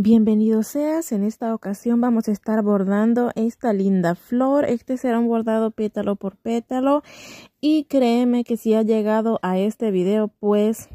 Bienvenido seas, en esta ocasión vamos a estar bordando esta linda flor, este será un bordado pétalo por pétalo y créeme que si ha llegado a este video pues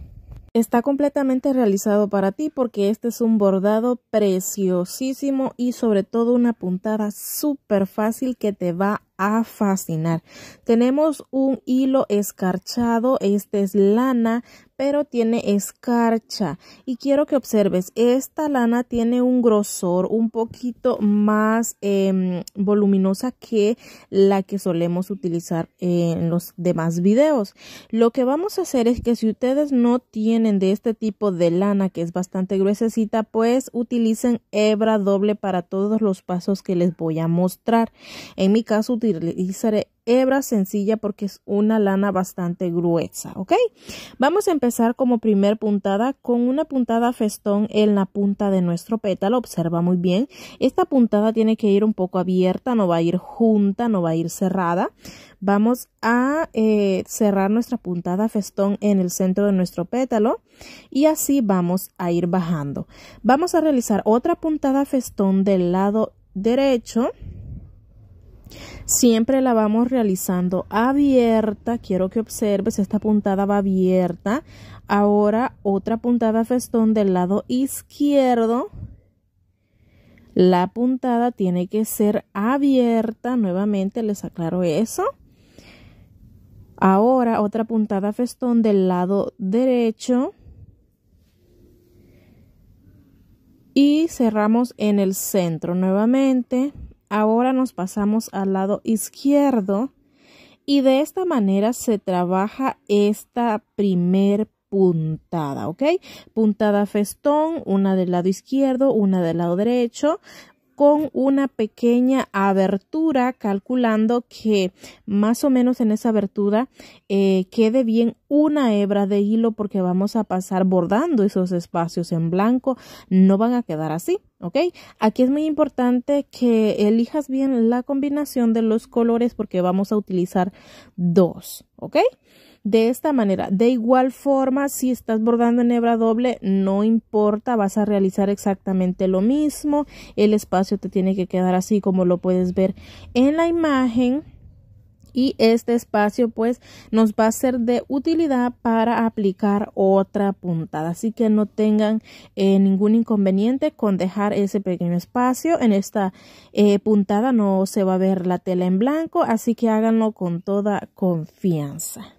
está completamente realizado para ti porque este es un bordado preciosísimo y sobre todo una puntada súper fácil que te va a fascinar. Tenemos un hilo escarchado, este es lana, pero tiene escarcha y quiero que observes esta lana tiene un grosor un poquito más em, voluminosa que la que solemos utilizar en los demás videos lo que vamos a hacer es que si ustedes no tienen de este tipo de lana que es bastante gruesecita pues utilicen hebra doble para todos los pasos que les voy a mostrar en mi caso utilizaré hebra sencilla porque es una lana bastante gruesa, ¿ok? Vamos a empezar como primer puntada con una puntada festón en la punta de nuestro pétalo, observa muy bien, esta puntada tiene que ir un poco abierta, no va a ir junta, no va a ir cerrada, vamos a eh, cerrar nuestra puntada festón en el centro de nuestro pétalo y así vamos a ir bajando. Vamos a realizar otra puntada festón del lado derecho Siempre la vamos realizando abierta. Quiero que observes, esta puntada va abierta. Ahora otra puntada festón del lado izquierdo. La puntada tiene que ser abierta. Nuevamente les aclaro eso. Ahora otra puntada festón del lado derecho. Y cerramos en el centro nuevamente. Ahora nos pasamos al lado izquierdo y de esta manera se trabaja esta primer puntada, ¿ok? Puntada festón, una del lado izquierdo, una del lado derecho, con una pequeña abertura, calculando que más o menos en esa abertura eh, quede bien una hebra de hilo porque vamos a pasar bordando esos espacios en blanco, no van a quedar así, ¿ok? Aquí es muy importante que elijas bien la combinación de los colores porque vamos a utilizar dos, ¿ok? de esta manera. De igual forma, si estás bordando en hebra doble, no importa, vas a realizar exactamente lo mismo. El espacio te tiene que quedar así como lo puedes ver en la imagen y este espacio pues nos va a ser de utilidad para aplicar otra puntada así que no tengan eh, ningún inconveniente con dejar ese pequeño espacio en esta eh, puntada no se va a ver la tela en blanco así que háganlo con toda confianza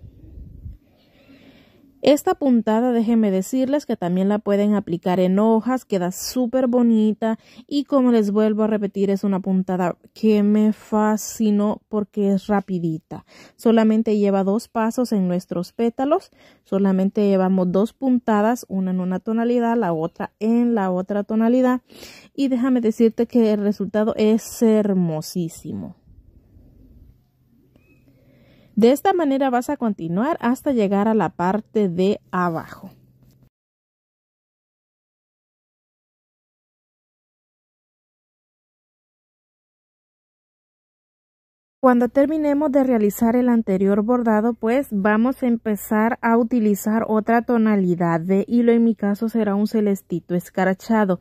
esta puntada, déjenme decirles que también la pueden aplicar en hojas, queda súper bonita y como les vuelvo a repetir es una puntada que me fascinó porque es rapidita. Solamente lleva dos pasos en nuestros pétalos, solamente llevamos dos puntadas, una en una tonalidad, la otra en la otra tonalidad y déjame decirte que el resultado es hermosísimo. De esta manera vas a continuar hasta llegar a la parte de abajo. Cuando terminemos de realizar el anterior bordado, pues vamos a empezar a utilizar otra tonalidad de hilo. En mi caso será un celestito escarachado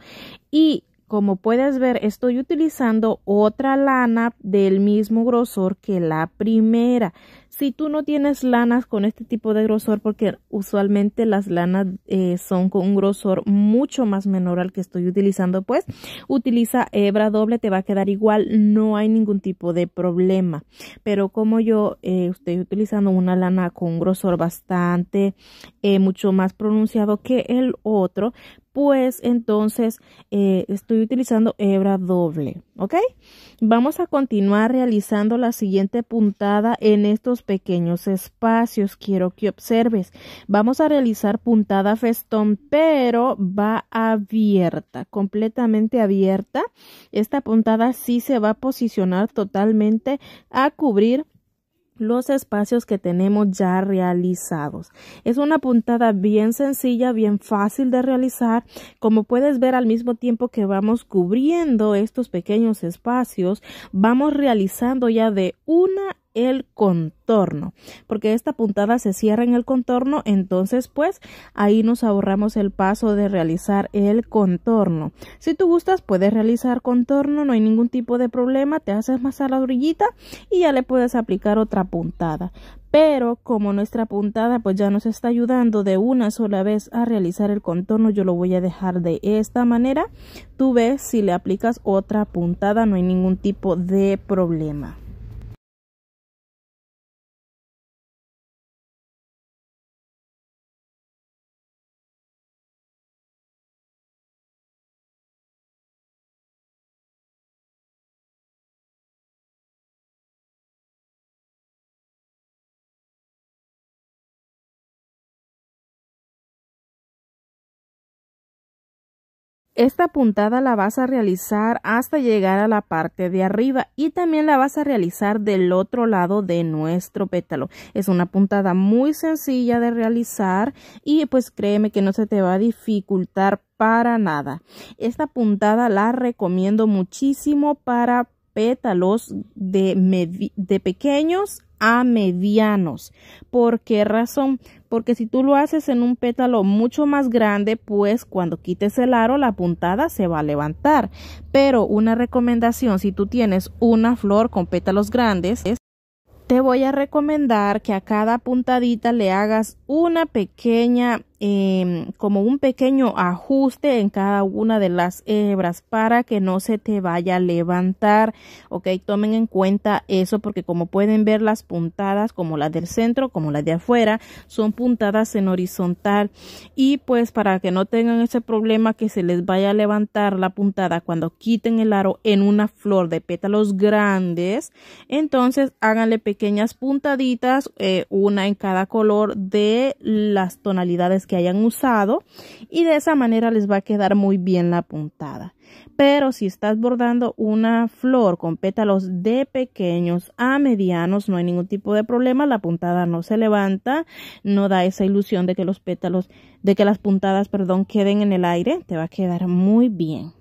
Y como puedes ver, estoy utilizando otra lana del mismo grosor que la primera. Si tú no tienes lanas con este tipo de grosor, porque usualmente las lanas eh, son con un grosor mucho más menor al que estoy utilizando, pues utiliza hebra doble, te va a quedar igual, no hay ningún tipo de problema. Pero como yo eh, estoy utilizando una lana con un grosor bastante, eh, mucho más pronunciado que el otro, pues entonces eh, estoy utilizando hebra doble, ¿ok? Vamos a continuar realizando la siguiente puntada en estos pequeños espacios, quiero que observes. Vamos a realizar puntada festón, pero va abierta, completamente abierta. Esta puntada sí se va a posicionar totalmente a cubrir los espacios que tenemos ya realizados. Es una puntada bien sencilla, bien fácil de realizar. Como puedes ver, al mismo tiempo que vamos cubriendo estos pequeños espacios, vamos realizando ya de una el contorno, porque esta puntada se cierra en el contorno, entonces pues ahí nos ahorramos el paso de realizar el contorno. Si tú gustas puedes realizar contorno, no hay ningún tipo de problema, te haces más a la orillita y ya le puedes aplicar otra puntada. Pero como nuestra puntada pues ya nos está ayudando de una sola vez a realizar el contorno, yo lo voy a dejar de esta manera. Tú ves si le aplicas otra puntada, no hay ningún tipo de problema. Esta puntada la vas a realizar hasta llegar a la parte de arriba y también la vas a realizar del otro lado de nuestro pétalo. Es una puntada muy sencilla de realizar y pues créeme que no se te va a dificultar para nada. Esta puntada la recomiendo muchísimo para pétalos de, pequeños a medianos. ¿Por qué razón? Porque si tú lo haces en un pétalo mucho más grande, pues cuando quites el aro la puntada se va a levantar. Pero una recomendación, si tú tienes una flor con pétalos grandes, es te voy a recomendar que a cada puntadita le hagas una pequeña Em, como un pequeño ajuste en cada una de las hebras para que no se te vaya a levantar ok tomen en cuenta eso porque como pueden ver las puntadas como las del centro como las de afuera son puntadas en horizontal y pues para que no tengan ese problema que se les vaya a levantar la puntada cuando quiten el aro en una flor de pétalos grandes entonces háganle pequeñas puntaditas eh, una en cada color de las tonalidades que hayan usado y de esa manera les va a quedar muy bien la puntada. Pero si estás bordando una flor con pétalos de pequeños a medianos, no hay ningún tipo de problema, la puntada no se levanta, no da esa ilusión de que los pétalos, de que las puntadas, perdón, queden en el aire, te va a quedar muy bien.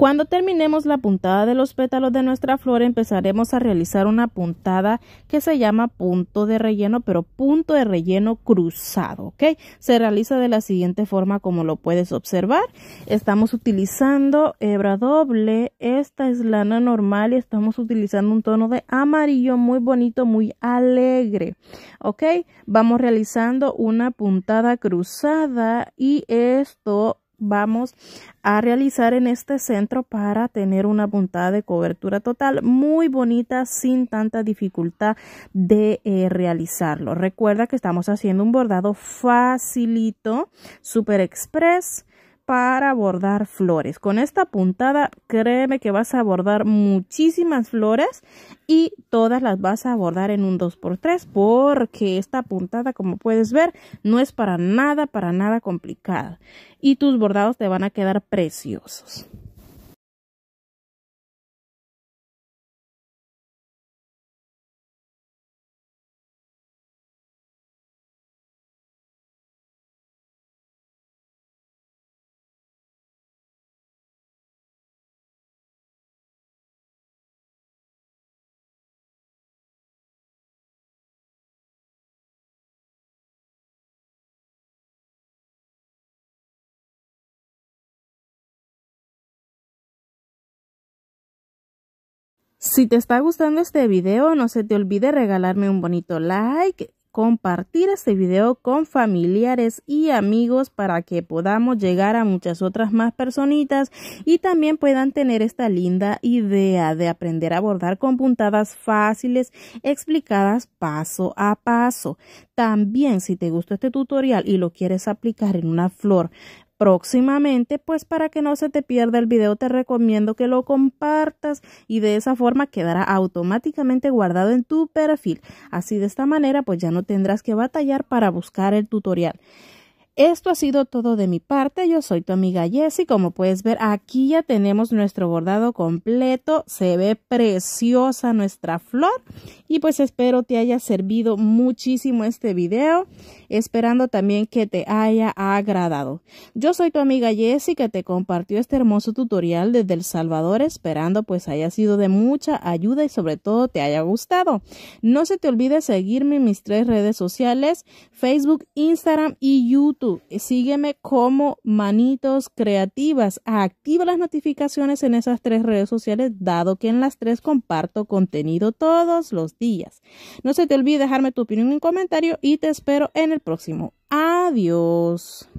Cuando terminemos la puntada de los pétalos de nuestra flor empezaremos a realizar una puntada que se llama punto de relleno, pero punto de relleno cruzado, ¿ok? Se realiza de la siguiente forma como lo puedes observar. Estamos utilizando hebra doble, esta es lana normal y estamos utilizando un tono de amarillo muy bonito, muy alegre, ¿ok? Vamos realizando una puntada cruzada y esto vamos a realizar en este centro para tener una puntada de cobertura total muy bonita sin tanta dificultad de eh, realizarlo recuerda que estamos haciendo un bordado facilito super express para bordar flores. Con esta puntada, créeme que vas a bordar muchísimas flores y todas las vas a bordar en un 2x3 porque esta puntada, como puedes ver, no es para nada, para nada complicada. Y tus bordados te van a quedar preciosos. Si te está gustando este video, no se te olvide regalarme un bonito like, compartir este video con familiares y amigos para que podamos llegar a muchas otras más personitas y también puedan tener esta linda idea de aprender a bordar con puntadas fáciles explicadas paso a paso. También si te gustó este tutorial y lo quieres aplicar en una flor próximamente, pues para que no se te pierda el video te recomiendo que lo compartas y de esa forma quedará automáticamente guardado en tu perfil. Así de esta manera pues ya no tendrás que batallar para buscar el tutorial. Esto ha sido todo de mi parte. Yo soy tu amiga Jessie. Como puedes ver, aquí ya tenemos nuestro bordado completo. Se ve preciosa nuestra flor. Y pues espero te haya servido muchísimo este video. Esperando también que te haya agradado. Yo soy tu amiga Jessie que te compartió este hermoso tutorial desde El Salvador. Esperando pues haya sido de mucha ayuda y sobre todo te haya gustado. No se te olvide seguirme en mis tres redes sociales. Facebook, Instagram y YouTube Sígueme como Manitos Creativas. Activa las notificaciones en esas tres redes sociales, dado que en las tres comparto contenido todos los días. No se te olvide dejarme tu opinión en comentario y te espero en el próximo. Adiós.